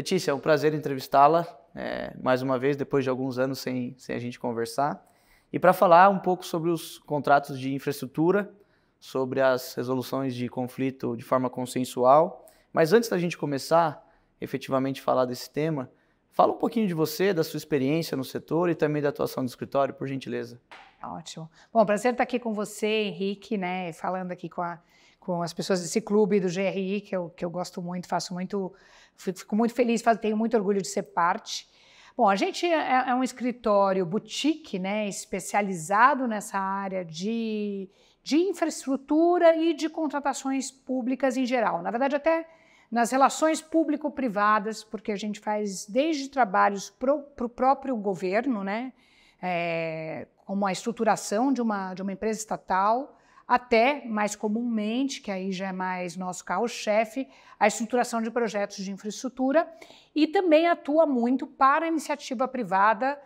Letícia, é um prazer entrevistá-la é, mais uma vez, depois de alguns anos sem, sem a gente conversar. E para falar um pouco sobre os contratos de infraestrutura, sobre as resoluções de conflito de forma consensual. Mas antes da gente começar efetivamente falar desse tema, fala um pouquinho de você, da sua experiência no setor e também da atuação do escritório, por gentileza. Ótimo. Bom, prazer estar aqui com você, Henrique, né, falando aqui com a com as pessoas desse clube do GRI, que eu, que eu gosto muito, faço muito, fico muito feliz, tenho muito orgulho de ser parte. Bom, a gente é, é, é um escritório boutique, né, especializado nessa área de, de infraestrutura e de contratações públicas em geral. Na verdade, até nas relações público-privadas, porque a gente faz desde trabalhos para o próprio governo, né, é, como a estruturação de uma, de uma empresa estatal, até mais comumente, que aí já é mais nosso carro-chefe, a estruturação de projetos de infraestrutura e também atua muito para a iniciativa privada.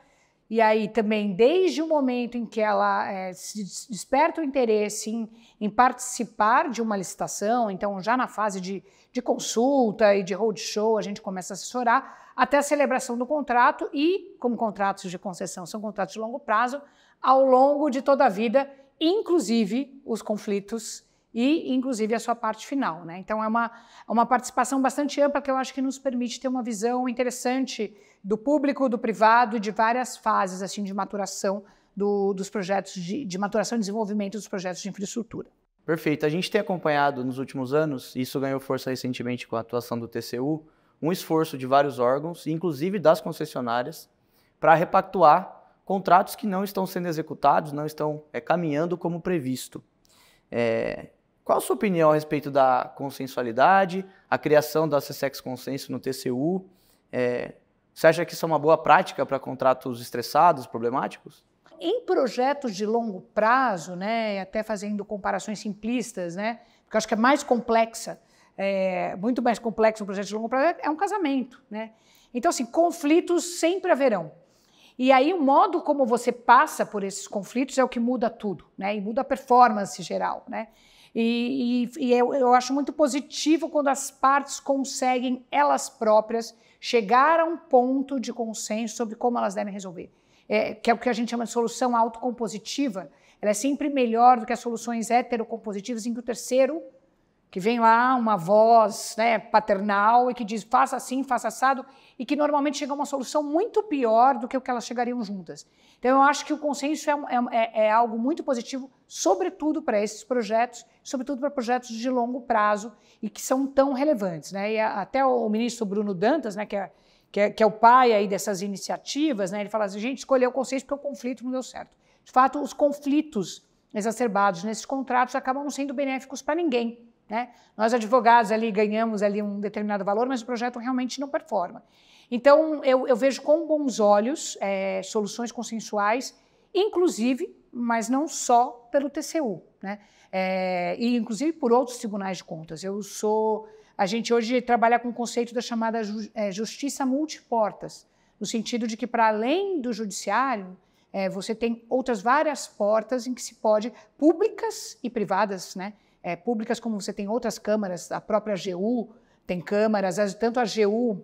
E aí também, desde o momento em que ela é, se desperta o interesse em, em, participar de uma licitação, então já na fase de, de consulta e de roadshow, a gente começa a assessorar, até a celebração do contrato e, como contratos de concessão são contratos de longo prazo, ao longo de toda a vida inclusive os conflitos e, inclusive, a sua parte final. Né? Então, é uma, é uma participação bastante ampla que eu acho que nos permite ter uma visão interessante do público, do privado, de várias fases assim de maturação do, dos projetos de, de maturação e desenvolvimento dos projetos de infraestrutura. Perfeito. A gente tem acompanhado nos últimos anos, e isso ganhou força recentemente com a atuação do TCU, um esforço de vários órgãos, inclusive das concessionárias, para repactuar contratos que não estão sendo executados, não estão é, caminhando como previsto. É, qual a sua opinião a respeito da consensualidade, a criação da CSEX Consenso no TCU? É, você acha que isso é uma boa prática para contratos estressados, problemáticos? Em projetos de longo prazo, né, até fazendo comparações simplistas, né, porque eu acho que é mais complexa, é, muito mais complexo um projeto de longo prazo, é um casamento. Né? Então, assim, conflitos sempre haverão. E aí o modo como você passa por esses conflitos é o que muda tudo, né? E muda a performance geral, né? E, e, e eu, eu acho muito positivo quando as partes conseguem elas próprias chegar a um ponto de consenso sobre como elas devem resolver. É, que é o que a gente chama de solução autocompositiva, ela é sempre melhor do que as soluções heterocompositivas em que o terceiro que vem lá uma voz né, paternal e que diz faça assim, faça assado, e que normalmente chega a uma solução muito pior do que o que elas chegariam juntas. Então eu acho que o consenso é, é, é, é algo muito positivo, sobretudo para esses projetos, sobretudo para projetos de longo prazo e que são tão relevantes. Né? E até o ministro Bruno Dantas, né, que, é, que, é, que é o pai aí dessas iniciativas, né, ele fala assim, gente, escolheu o consenso porque o conflito não deu certo. De fato, os conflitos exacerbados nesses contratos acabam não sendo benéficos para ninguém né? Nós advogados ali ganhamos ali um determinado valor, mas o projeto realmente não performa. Então eu, eu vejo com bons olhos é, soluções consensuais, inclusive, mas não só pelo TCU, né? É, e inclusive por outros tribunais de contas. Eu sou a gente hoje trabalha com o conceito da chamada ju, é, justiça multiportas, no sentido de que para além do judiciário é, você tem outras várias portas em que se pode, públicas e privadas, né? é, públicas, como você tem outras câmaras, a própria AGU tem câmaras, tanto a AGU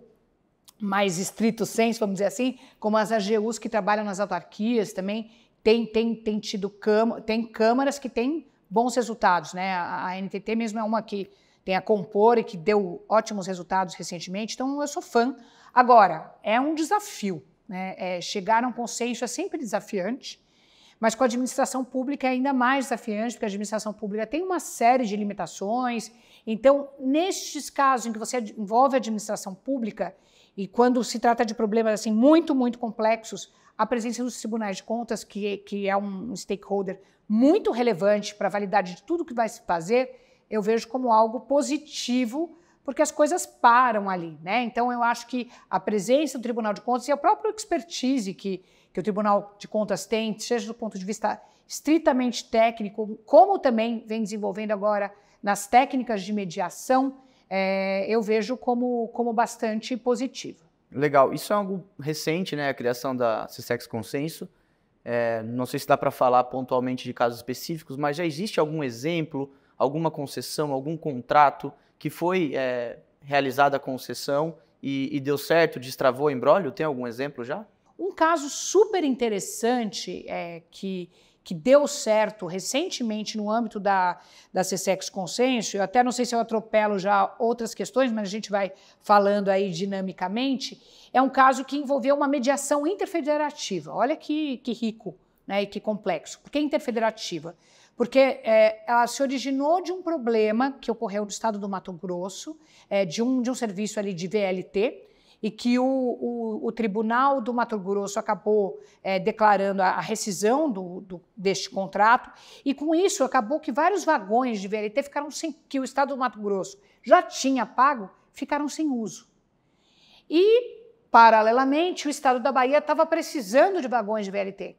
mais estrito senso, vamos dizer assim, como as AGUs que trabalham nas autarquias também, tem, tem, tem tido cam tem câmaras que têm bons resultados, né? A, a NTT mesmo é uma que tem a Compor e que deu ótimos resultados recentemente, então eu sou fã. Agora, é um desafio, né? É, chegar a um consenso é sempre desafiante, mas com a administração pública é ainda mais desafiante, porque a administração pública tem uma série de limitações. Então, nestes casos em que você envolve a administração pública, e quando se trata de problemas assim muito, muito complexos, a presença dos tribunais de contas, que, que é um stakeholder muito relevante para a validade de tudo que vai se fazer, eu vejo como algo positivo porque as coisas param ali, né? Então eu acho que a presença do Tribunal de Contas e a própria expertise que, que o Tribunal de Contas tem, seja do ponto de vista estritamente técnico, como também vem desenvolvendo agora nas técnicas de mediação, é, eu vejo como, como bastante positivo. Legal. Isso é algo recente, né? A criação da CSEX Consenso. É, não sei se dá para falar pontualmente de casos específicos, mas já existe algum exemplo, alguma concessão, algum contrato que foi é, realizada a concessão e, e deu certo, destravou o embrólio? Tem algum exemplo já? Um caso super interessante é, que, que deu certo recentemente no âmbito da, da CSEX Consenso, eu até não sei se eu atropelo já outras questões, mas a gente vai falando aí dinamicamente, é um caso que envolveu uma mediação interfederativa. Olha que, que rico né, e que complexo. Por que é interfederativa? porque é, ela se originou de um problema que ocorreu no estado do Mato Grosso, é, de, um, de um serviço ali de VLT, e que o, o, o Tribunal do Mato Grosso acabou é, declarando a, a rescisão do, do, deste contrato, e com isso acabou que vários vagões de VLT ficaram sem, que o estado do Mato Grosso já tinha pago, ficaram sem uso. E, paralelamente, o estado da Bahia estava precisando de vagões de VLT.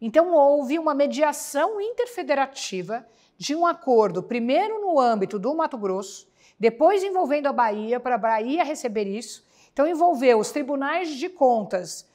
Então, houve uma mediação interfederativa de um acordo, primeiro no âmbito do Mato Grosso, depois envolvendo a Bahia, para a Bahia receber isso. Então, envolveu os tribunais de contas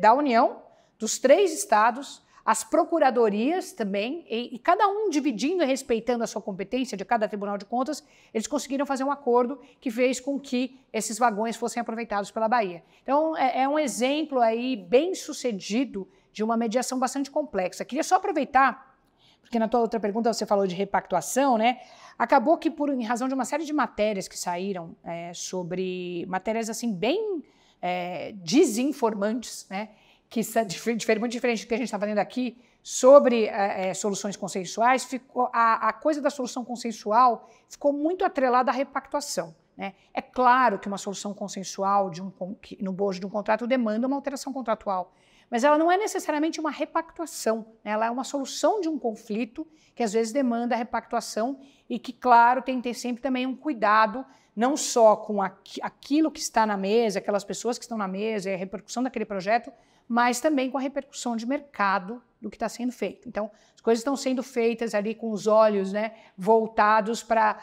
da União, dos três estados, as procuradorias também, e, e, cada um dividindo e respeitando a sua competência de cada Tribunal de Contas, eles conseguiram fazer um acordo que fez com que esses vagões fossem aproveitados pela Bahia. Então, é, é um exemplo aí bem sucedido de uma mediação bastante complexa. Queria só aproveitar, porque na tua outra pergunta você falou de repactuação, né? Acabou que, por em razão de uma série de matérias que saíram é, sobre matérias assim bem é, desinformantes, né? Que são muito diferente do que a gente está fazendo aqui, sobre é, é, soluções consensuais, ficou, a, a, coisa da solução consensual ficou muito atrelada à repactuação. Né? É claro que uma solução consensual de um, no bojo de um contrato demanda uma alteração contratual mas ela não é necessariamente uma repactuação, né? ela é uma solução de um conflito que às vezes demanda repactuação e que, claro, tem que ter sempre também um cuidado, não só com aquilo que está na mesa, aquelas pessoas que estão na mesa, a repercussão daquele projeto, mas também com a repercussão de mercado do que está sendo feito. Então, as coisas estão sendo feitas ali com os olhos né, voltados para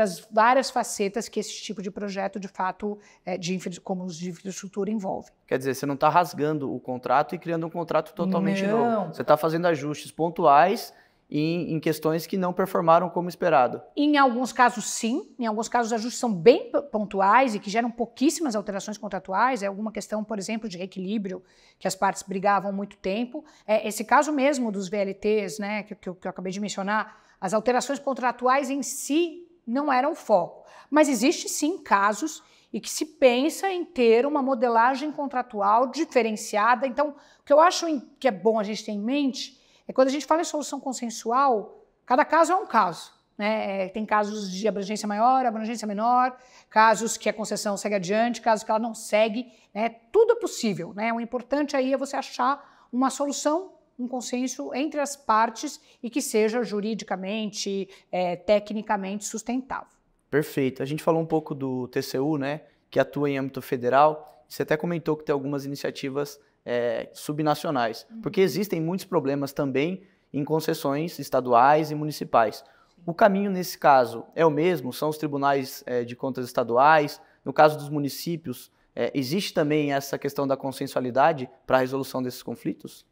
as várias facetas que esse tipo de projeto, de fato, é, de como os de infraestrutura envolve. Quer dizer, você não está rasgando o contrato e criando um contrato totalmente não. novo. Você está fazendo ajustes pontuais em, em, questões que não performaram como esperado? Em alguns casos, sim. Em alguns casos, os ajustes são bem pontuais e que geram pouquíssimas alterações contratuais. É alguma questão, por exemplo, de reequilíbrio, que as partes brigavam muito tempo. É esse caso mesmo dos VLTs, né, que, que eu, que eu acabei de mencionar, as alterações contratuais em si não eram o foco. Mas existe sim casos e que se pensa em ter uma modelagem contratual diferenciada. Então, o que eu acho que é bom a gente ter em mente é quando a gente fala em solução consensual, cada caso é um caso. Né? É, tem casos de abrangência maior, abrangência menor, casos que a concessão segue adiante, casos que ela não segue. Né? Tudo é possível. Né? O importante aí é você achar uma solução, um consenso entre as partes e que seja juridicamente, é, tecnicamente sustentável. Perfeito. A gente falou um pouco do TCU, né, que atua em âmbito federal. Você até comentou que tem algumas iniciativas é, subnacionais, uhum. porque existem muitos problemas também em concessões estaduais e municipais. O caminho nesse caso é o mesmo, são os tribunais é, de contas estaduais. No caso dos municípios, é, existe também essa questão da consensualidade para a resolução desses conflitos?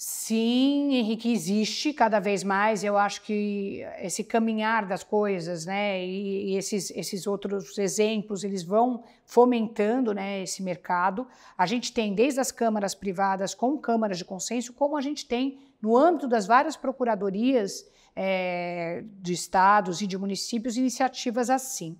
Sim, Henrique, existe cada vez mais. Eu acho que esse caminhar das coisas, né, e, e esses, esses outros exemplos, eles vão fomentando, né, esse mercado. A gente tem desde as câmaras privadas com câmaras de consenso, como a gente tem no âmbito das várias procuradorias é, de estados e de municípios, iniciativas assim.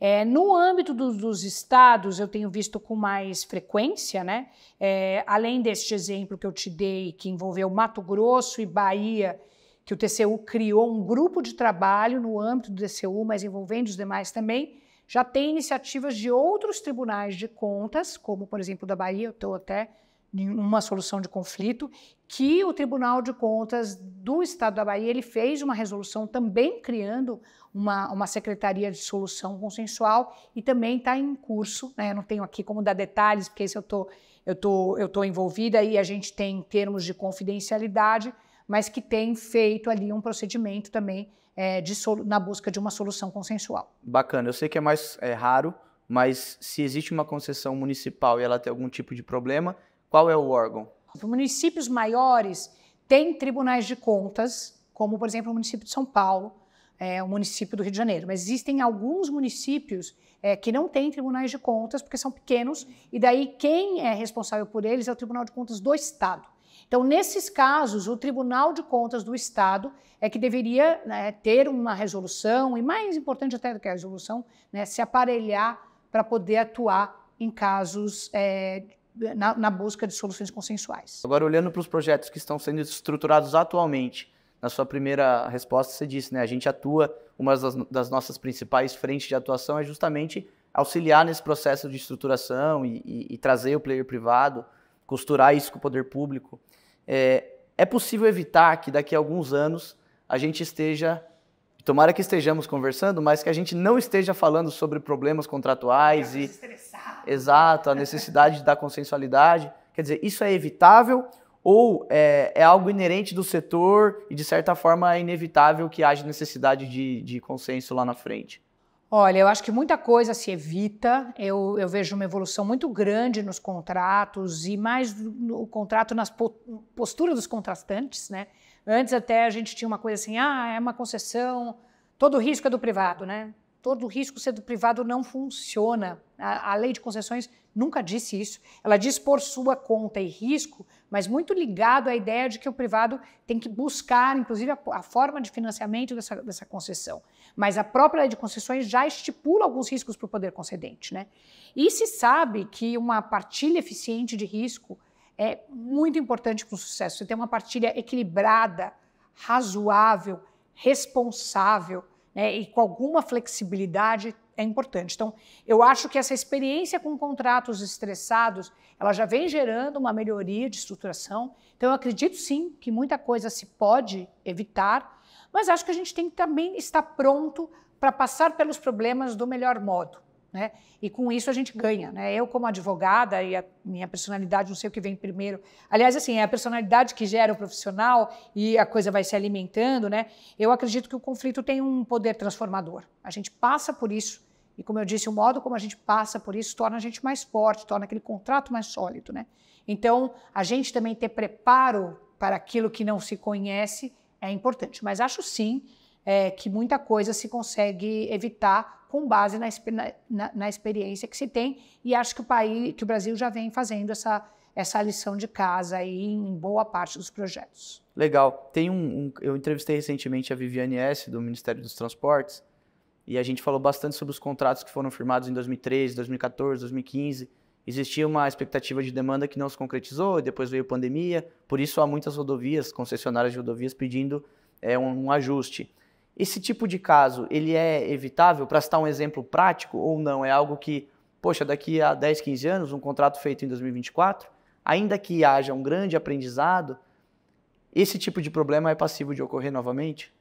É, no âmbito dos, dos, estados, eu tenho visto com mais frequência, né? É, além deste exemplo que eu te dei, que envolveu Mato Grosso e Bahia, que o TCU criou um grupo de trabalho no âmbito do TCU, mas envolvendo os demais também, já tem iniciativas de outros tribunais de contas, como, por exemplo, da Bahia, eu estou até uma solução de conflito, que o Tribunal de Contas do Estado da Bahia ele fez uma resolução também criando uma, uma secretaria de solução consensual e também está em curso, né? Eu não tenho aqui como dar detalhes, porque isso eu tô, tô, eu tô envolvida e a gente tem termos de confidencialidade, mas que tem feito ali um procedimento também é, de, na busca de uma solução consensual. Bacana, eu sei que é mais é, raro, mas se existe uma concessão municipal e ela tem algum tipo de problema, qual é o órgão? Municípios maiores têm tribunais de contas, como por exemplo o município de São Paulo, é, o município do Rio de Janeiro. Mas existem alguns municípios é, que não têm tribunais de contas, porque são pequenos, e daí quem é responsável por eles é o Tribunal de Contas do Estado. Então, nesses casos, o Tribunal de Contas do Estado é que deveria né, ter uma resolução, e mais importante até do que a resolução, né, se aparelhar para poder atuar em casos é, na, na busca de soluções consensuais. Agora, olhando para os projetos que estão sendo estruturados atualmente, na sua primeira resposta você disse, né? A gente atua, uma das, das nossas principais frentes de atuação é justamente auxiliar nesse processo de estruturação e, e, e trazer o player privado, costurar isso com o poder público. É, é possível evitar que daqui a alguns anos a gente esteja, tomara que estejamos conversando, mas que a gente não esteja falando sobre problemas contratuais e estressado. exato, a necessidade da consensualidade. Quer dizer, isso é evitável ou é, é, algo inerente do setor e, de certa forma, é inevitável que haja necessidade de, de consenso lá na frente? Olha, eu acho que muita coisa se evita. Eu, eu vejo uma evolução muito grande nos contratos e mais no contrato nas posturas dos contratantes, né? Antes até a gente tinha uma coisa assim, ah, é uma concessão, todo risco é do privado, né? Todo risco ser do privado não funciona. A, a lei de concessões nunca disse isso. Ela diz por sua conta e risco mas muito ligado à ideia de que o privado tem que buscar, inclusive, a, a forma de financiamento dessa, dessa concessão. Mas a própria lei de concessões já estipula alguns riscos para o poder concedente. Né? E se sabe que uma partilha eficiente de risco é muito importante para o sucesso. Você tem uma partilha equilibrada, razoável, responsável né, e com alguma flexibilidade é importante. Então, eu acho que essa experiência com contratos estressados, ela já vem gerando uma melhoria de estruturação. Então, eu acredito sim que muita coisa se pode evitar, mas acho que a gente tem que também estar pronto para passar pelos problemas do melhor modo. Né? E com isso a gente ganha. Né? Eu, como advogada, e a minha personalidade, não sei o que vem primeiro. Aliás, assim, é a personalidade que gera o profissional e a coisa vai se alimentando. Né? Eu acredito que o conflito tem um poder transformador. A gente passa por isso e como eu disse, o modo como a gente passa por isso torna a gente mais forte, torna aquele contrato mais sólido, né? Então, a gente também ter preparo para aquilo que não se conhece é importante. Mas acho sim é, que muita coisa se consegue evitar com base na, na, na, experiência que se tem. E acho que o país, que o Brasil já vem fazendo essa, essa lição de casa aí em boa parte dos projetos. Legal. Tem um, um eu entrevistei recentemente a Viviane S do Ministério dos Transportes e a gente falou bastante sobre os contratos que foram firmados em 2013, 2014, 2015. Existia uma expectativa de demanda que não se concretizou, E depois veio a pandemia, por isso há muitas rodovias, concessionárias de rodovias pedindo é, um, um ajuste. Esse tipo de caso, ele é evitável? Para citar um exemplo prático ou não, é algo que, poxa, daqui a 10, 15 anos, um contrato feito em 2024, ainda que haja um grande aprendizado, esse tipo de problema é passível de ocorrer novamente?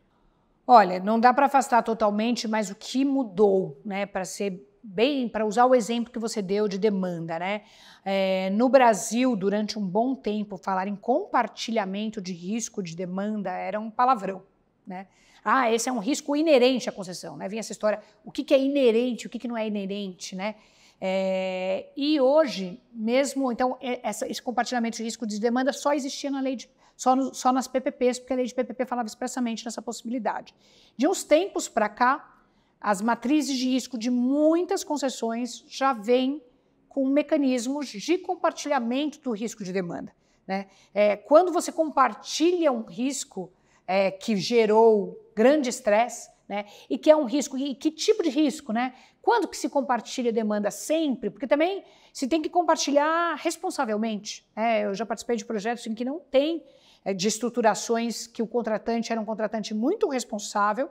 Olha, não dá para afastar totalmente, mas o que mudou, né, para ser bem, para usar o exemplo que você deu de demanda, né? É, no Brasil, durante um bom tempo, falar em compartilhamento de risco de demanda era um palavrão, né? Ah, esse é um risco inerente à concessão, né? Vinha essa história, o que, que é inerente, o que, que não é inerente, né? É, e hoje, mesmo, então, essa, esse compartilhamento de risco de demanda só existia na lei de só, no, só nas PPPs, porque a lei de PPP falava expressamente nessa possibilidade. De uns tempos para cá, as matrizes de risco de muitas concessões já vêm com mecanismos de compartilhamento do risco de demanda. Né? É, quando você compartilha um risco é, que gerou grande estresse, né? E que é um risco, e que tipo de risco, né? Quando que se compartilha demanda sempre? Porque também se tem que compartilhar responsavelmente. Né? Eu já participei de projetos em que não tem é, de estruturações que o contratante era um contratante muito responsável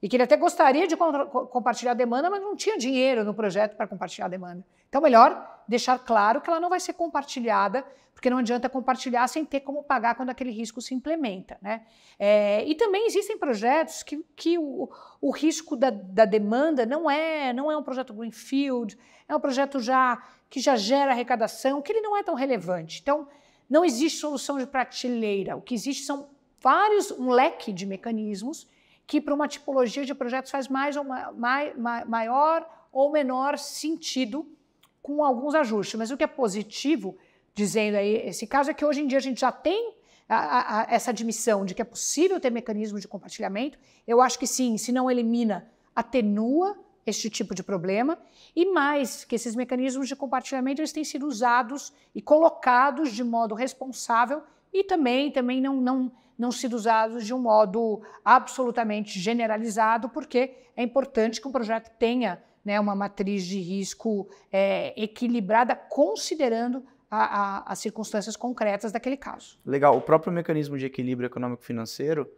e que ele até gostaria de compartilhar a demanda, mas não tinha dinheiro no projeto para compartilhar a demanda. Então, melhor deixar claro que ela não vai ser compartilhada, porque não adianta compartilhar sem ter como pagar quando aquele risco se implementa. Né? É, e também existem projetos que, que o, o risco da, da, demanda não é, não é um projeto greenfield, é um projeto já que já gera arrecadação, que ele não é tão relevante. Então, não existe solução de prateleira. O que existe são vários, um leque de mecanismos que para uma tipologia de projetos faz mais ou ma, ma, maior ou menor sentido com alguns ajustes. Mas o que é positivo, dizendo aí esse caso, é que hoje em dia a gente já tem a, a, essa admissão de que é possível ter mecanismos de compartilhamento. Eu acho que sim, se não elimina, atenua este tipo de problema e mais que esses mecanismos de compartilhamento eles têm sido usados e colocados de modo responsável e também também não não não sido usados de um modo absolutamente generalizado porque é importante que um projeto tenha né, uma matriz de risco é, equilibrada considerando a, a, as circunstâncias concretas daquele caso. Legal. O próprio mecanismo de equilíbrio econômico-financeiro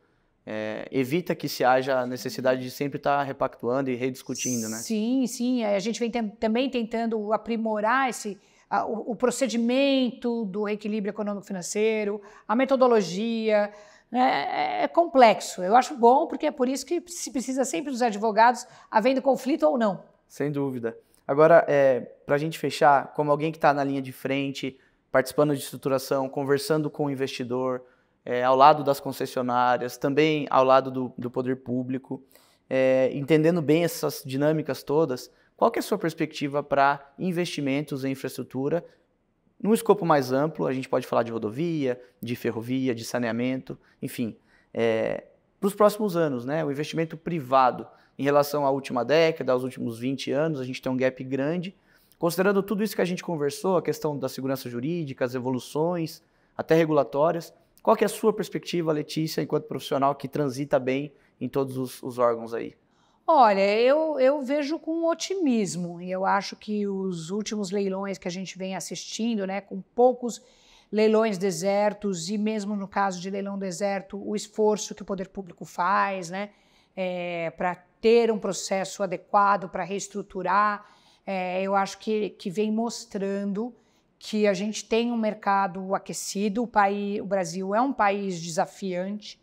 é, evita que se haja a necessidade de sempre estar repactuando e rediscutindo, né? Sim, sim. É, a gente vem também tentando aprimorar esse, o, o, procedimento do equilíbrio econômico-financeiro, a metodologia. Né? É, é, complexo. Eu acho bom, porque é por isso que se precisa sempre dos advogados, havendo conflito ou não. Sem dúvida. Agora, é, para a gente fechar, como alguém que está na linha de frente, participando de estruturação, conversando com o investidor, é, ao lado das concessionárias, também ao lado do, do poder público, é, entendendo bem essas dinâmicas todas, qual é a sua perspectiva para investimentos em infraestrutura num escopo mais amplo? A gente pode falar de rodovia, de ferrovia, de saneamento, enfim, é, para os próximos anos, né? O investimento privado em relação à última década, aos últimos 20 anos, a gente tem um gap grande. Considerando tudo isso que a gente conversou, a questão da segurança jurídica, as evoluções, até regulatórias, qual que é a sua perspectiva, Letícia, enquanto profissional que transita bem em todos os, os órgãos aí? Olha, eu, eu vejo com otimismo e eu acho que os últimos leilões que a gente vem assistindo, né, com poucos leilões desertos e mesmo no caso de leilão deserto, o esforço que o poder público faz, né, é, para ter um processo adequado para reestruturar, é, eu acho que, que vem mostrando que a gente tem um mercado aquecido, o, país, o Brasil é um país desafiante,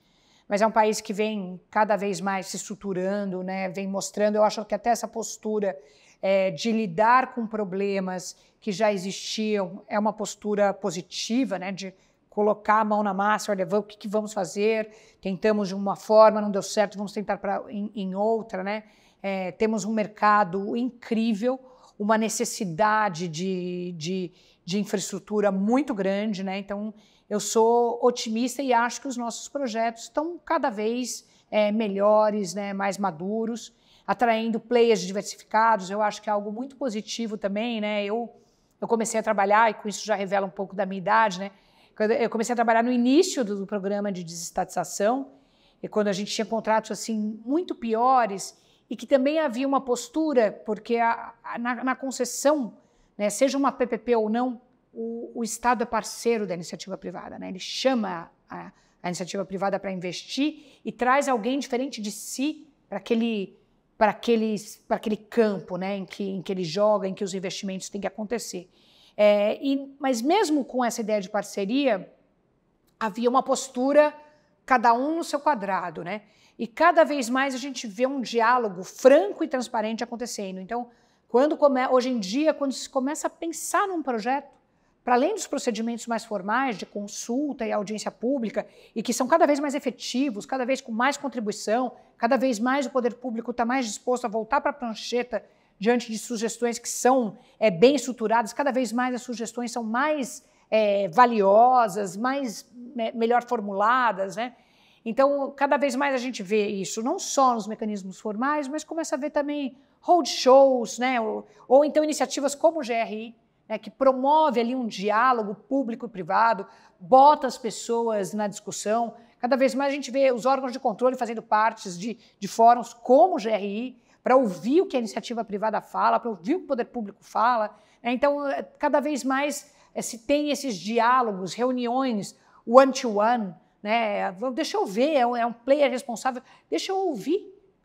mas é um país que vem cada vez mais se estruturando, né? vem mostrando. Eu acho que até essa postura é, de lidar com problemas que já existiam é uma postura positiva, né? de colocar a mão na massa, olha, o que, que vamos fazer? Tentamos de uma forma, não deu certo, vamos tentar pra, em, em outra. Né? É, temos um mercado incrível uma necessidade de, de, de infraestrutura muito grande, né? Então, eu sou otimista e acho que os nossos projetos estão cada vez é, melhores, né, mais maduros, atraindo players diversificados. Eu acho que é algo muito positivo também, né? Eu, eu comecei a trabalhar, e com isso já revela um pouco da minha idade, né? Eu comecei a trabalhar no início do, do programa de desestatização, e quando a gente tinha contratos assim muito piores, e que também havia uma postura, porque a, a, na, na, concessão, né, seja uma PPP ou não, o, o, Estado é parceiro da iniciativa privada, né? ele chama a, a iniciativa privada para investir e traz alguém diferente de si para aquele, aquele, aquele campo né, em, que, em que ele joga, em que os investimentos têm que acontecer. É, e, mas mesmo com essa ideia de parceria, havia uma postura, cada um no seu quadrado, né? E cada vez mais a gente vê um diálogo franco e transparente acontecendo. Então, quando come... hoje em dia, quando se começa a pensar num projeto, para além dos procedimentos mais formais de consulta e audiência pública, e que são cada vez mais efetivos, cada vez com mais contribuição, cada vez mais o poder público está mais disposto a voltar para a prancheta diante de sugestões que são é, bem estruturadas, cada vez mais as sugestões são mais é, valiosas, mais melhor formuladas, né? Então, cada vez mais a gente vê isso, não só nos mecanismos formais, mas começa a ver também roadshows, né? ou, ou então iniciativas como o GRI, né, que promove ali um diálogo público e privado, bota as pessoas na discussão. Cada vez mais a gente vê os órgãos de controle fazendo partes de, de fóruns como o GRI, para ouvir o que a iniciativa privada fala, para ouvir o que o poder público fala. Né? Então, eh, cada vez mais é, se tem esses diálogos, reuniões one-to-one, one to one né? Deixa eu ver, é, é um, player responsável, deixa eu ouvir.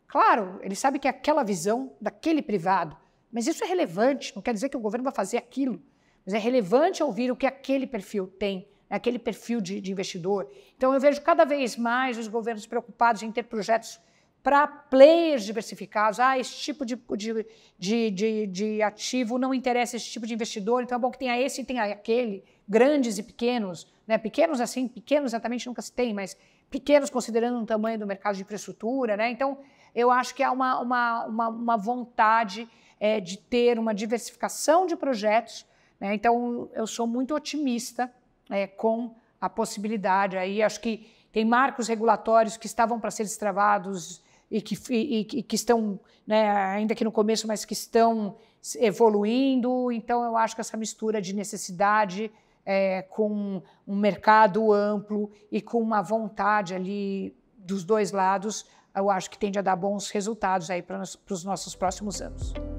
Claro, ele sabe que é aquela visão daquele privado, mas isso é relevante, não quer dizer que o governo vai fazer aquilo, mas é relevante ouvir o que aquele perfil tem, né, aquele perfil de, de investidor. Então eu vejo cada vez mais os governos preocupados em ter projetos para players diversificados. Ah, esse tipo de, de, de, de, ativo não interessa esse tipo de investidor, então é bom que tenha esse e tenha aquele, grandes e pequenos né? Pequenos assim, pequenos exatamente nunca se tem, mas pequenos considerando o tamanho do mercado de infraestrutura, né? Então, eu acho que há uma, uma, uma, uma vontade é, de ter uma diversificação de projetos, né? Então, eu sou muito otimista é, com a possibilidade aí, acho que tem marcos regulatórios que estavam para ser destravados e que, e, e que estão, né, ainda que no começo, mas que estão evoluindo. Então, eu acho que essa mistura de necessidade é, com um mercado amplo e com uma vontade ali dos dois lados, eu acho que tende a dar bons resultados aí para os nossos próximos anos.